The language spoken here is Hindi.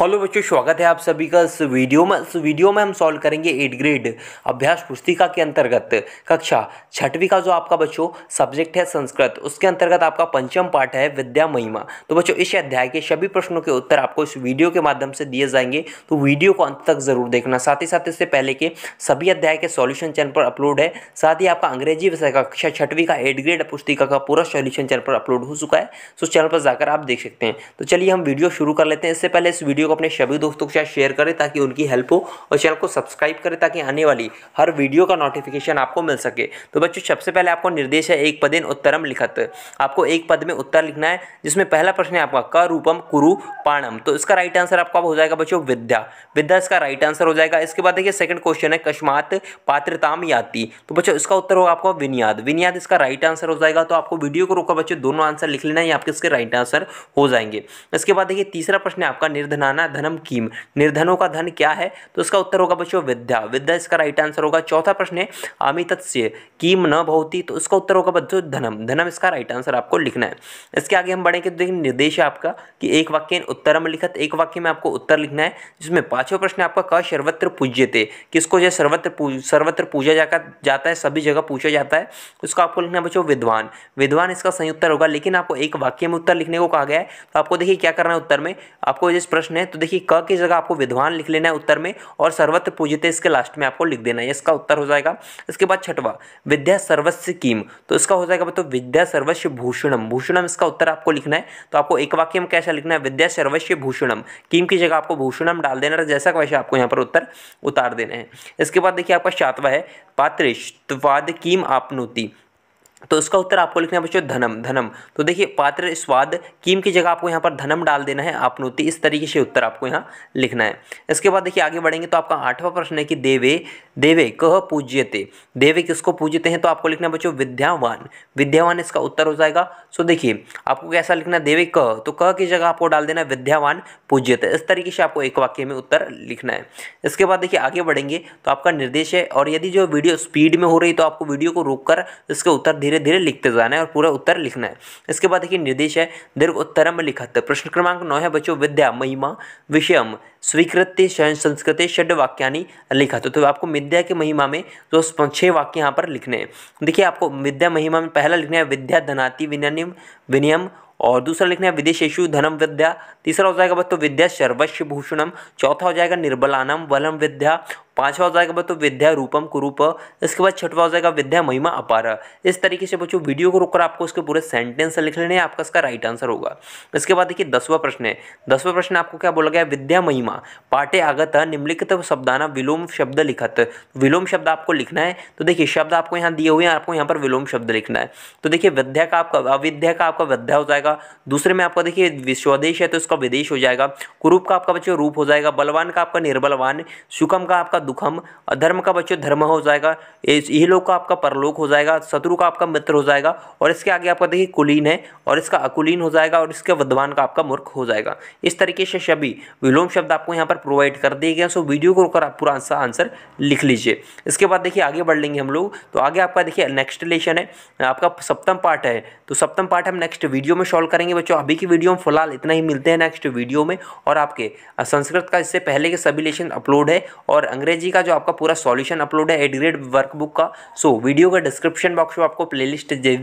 हेलो बच्चों स्वागत है आप सभी का इस वीडियो में इस वीडियो में हम सॉल्व करेंगे एट ग्रेड अभ्यास पुस्तिका के अंतर्गत कक्षा छठवीं का जो आपका बच्चों सब्जेक्ट है संस्कृत उसके अंतर्गत आपका पंचम पाठ है विद्या महिमा तो बच्चों इस अध्याय के सभी प्रश्नों के उत्तर आपको इस वीडियो के माध्यम से दिए जाएंगे तो वीडियो को अंत तक जरूर देखना साथ ही साथ इससे पहले के सभी अध्याय के सॉल्यूशन चैनल पर अपलोड है साथ ही आपका अंग्रेजी विषय का कक्षा छठवीं का एट ग्रेड पुस्तिका का पूरा सोल्यूशन चैनल पर अपलोड हो चुका है उस तो चैनल पर जाकर आप देख सकते हैं तो चलिए हम वीडियो शुरू कर लेते हैं इससे पहले इस वीडियो वीडियो को अपने सभी दोस्तों के साथ शेयर करें ताकि उनकी हेल्प हो और चैनल को सब्सक्राइब करें ताकि आने वाली हर वीडियो का नोटिफिकेशन आपको मिल सके तो बच्चों सबसे पहले आपको निर्देश है एक पदेन उत्तरम लिखत आपको एक पद में उत्तर लिखना है जिसमें पहला प्रश्न है आपका क रूपम कुरु पाणम तो इसका राइट आंसर आपका हो जाएगा बच्चों विद्या विद्या इसका राइट आंसर हो जाएगा इसके बाद देखिए सेकंड क्वेश्चन है कस्मात पात्रताम याति तो बच्चों इसका उत्तर होगा आपका विनियाद विनियाद इसका राइट आंसर हो जाएगा तो आपको वीडियो को रोका बच्चों दोनों आंसर लिख लेना है आपके इसके राइट आंसर हो जाएंगे इसके बाद देखिए तीसरा प्रश्न है आपका निर्धनान धना धनम कीम निर्धनों का धन क्या है तो इसका उत्तर होगा बच्चों विद्या विद्या इसका राइट आंसर होगा चौथा प्रश्न है अमितस्य कीम न भवती तो इसका उत्तर होगा बच्चों धनम धनम इसका राइट आंसर आपको लिखना है इसके आगे हम बढ़ेंगे तो देखिए निर्देश है आपका कि एक वाक्य उत्तरम लिखत तो एक वाक्य में आपको उत्तर लिखना है जिसमें पाँचवा प्रश्न आपका क सर्वत्र पूज्य थे किसको जो सर्वत्र सर्वत्र पूजा जाकर जाता है सभी जगह पूछा जाता है उसका आपको लिखना है बच्चों विद्वान विद्वान इसका सही उत्तर होगा लेकिन आपको एक वाक्य में उत्तर लिखने को कहा गया है तो आपको देखिए क्या करना है उत्तर में आपको जिस प्रश्न है हैं तो देखिए क की जगह आपको विद्वान लिख लेना है उत्तर में और सर्वत्र पूजित इसके लास्ट में आपको लिख देना है इसका उत्तर हो जाएगा इसके बाद छठवा विद्या सर्वस्व कीम तो इसका हो जाएगा बच्चों मतलब विद्या सर्वस्व भूषणम भूषणम इसका उत्तर आपको लिखना है तो आपको एक वाक्य में कैसा लिखना है विद्या सर्वस्व भूषणम कीम की जगह आपको भूषणम डाल देना है जैसा वैसे आपको यहाँ पर उत्तर उतार देना है इसके बाद देखिए आपका सातवा है पात्रिष्टवाद कीम आपनोती तो इसका उत्तर आपको लिखना है बच्चों धनम धनम तो देखिए पात्र स्वाद कीम की जगह आपको यहाँ पर धनम डाल देना है आपनोति इस तरीके से उत्तर आपको यहाँ लिखना है इसके बाद देखिए आगे बढ़ेंगे तो आपका आठवां प्रश्न है कि देवे देवे कह पूज्यते देवे किसको पूजते हैं तो आपको लिखना है बच्चों विद्यावान विद्यावान इसका उत्तर हो जाएगा सो देखिए आपको कैसा लिखना है देवे कह तो कह की जगह आपको डाल देना है विद्यावान पूज्यते इस तरीके से आपको एक वाक्य में उत्तर लिखना है इसके बाद देखिए आगे बढ़ेंगे तो आपका निर्देश है और यदि जो वीडियो स्पीड में हो रही तो आपको वीडियो को रोक इसके उत्तर धीरे धीरे धीरे लिखते जाना है और पूरा उत्तर लिखना है इसके बाद देखिए निर्देश है दीर्घ उत्तरम लिखत प्रश्न क्रमांक नौ है बच्चों विद्या महिमा विषयम स्वीकृत्य संस्कृत षड वाक्यानि लिखत तो आपको विद्या की महिमा में जो तो छः वाक्य यहाँ पर लिखने हैं देखिए आपको विद्या महिमा में पहला लिखना है विद्या धनाति विनियम विनियम और दूसरा लिखना है विदेशेशु धनम विद्या तीसरा हो जाएगा बस तो विद्या सर्वस्व भूषणम चौथा हो जाएगा निर्बलानम वलम विद्या पांचवा हो जाएगा बच्चों विद्या रूपम कुरूप इसके बाद छठवा हो जाएगा विद्या महिमा अपार इस तरीके से बच्चों वीडियो को रोककर आपको उसके पूरे सेंटेंस लिख लेने आपका इसका राइट आंसर होगा इसके बाद देखिए दसवा प्रश्न है दसवा प्रश्न आपको क्या बोला गया विद्या महिमा पाठे आगत निम्नलिखित शब्दाना विलोम शब्द लिखत विलोम शब्द आपको लिखना है तो देखिए शब्द आपको यहाँ दिए हुए हैं आपको यहाँ पर विलोम शब्द लिखना है तो देखिए विद्या का आपका अविद्या का आपका विद्या हो जाएगा दूसरे में आपका देखिए विश्वदेश है तो इसका विदेश हो जाएगा कुरूप का आपका बच्चों रूप हो जाएगा बलवान का आपका निर्बलवान सुकम का आपका दुखम अधर्म का बच्चों धर्म हो जाएगा यही लोग का आपका परलोक हो जाएगा शत्रु का आपका मित्र हो जाएगा और इसके आगे आपका देखिए कुलीन है और इसका अकुलीन हो जाएगा और इसके विद्वान का आपका मूर्ख हो जाएगा इस तरीके से सभी विलोम शब्द आपको यहाँ पर प्रोवाइड कर दिए गए सो वीडियो को रोकर आप पूरा सा आंसर लिख लीजिए इसके बाद देखिए आगे बढ़ लेंगे हम लोग तो आगे आपका देखिए नेक्स्ट लेशन है आपका सप्तम पार्ट है तो सप्तम पार्ट हम नेक्स्ट वीडियो में सॉल्व करेंगे बच्चों अभी की वीडियो में फिलहाल इतना ही मिलते हैं नेक्स्ट वीडियो में और आपके संस्कृत का इससे पहले के सभी लेशन अपलोड है और अंग्रेज जी का जो आपका पूरा सॉल्यूशन अपलोड है एडग्रेड वर्कबुक का सो वीडियो का डिस्क्रिप्शन बॉक्स में आपको प्लेलिस्ट दे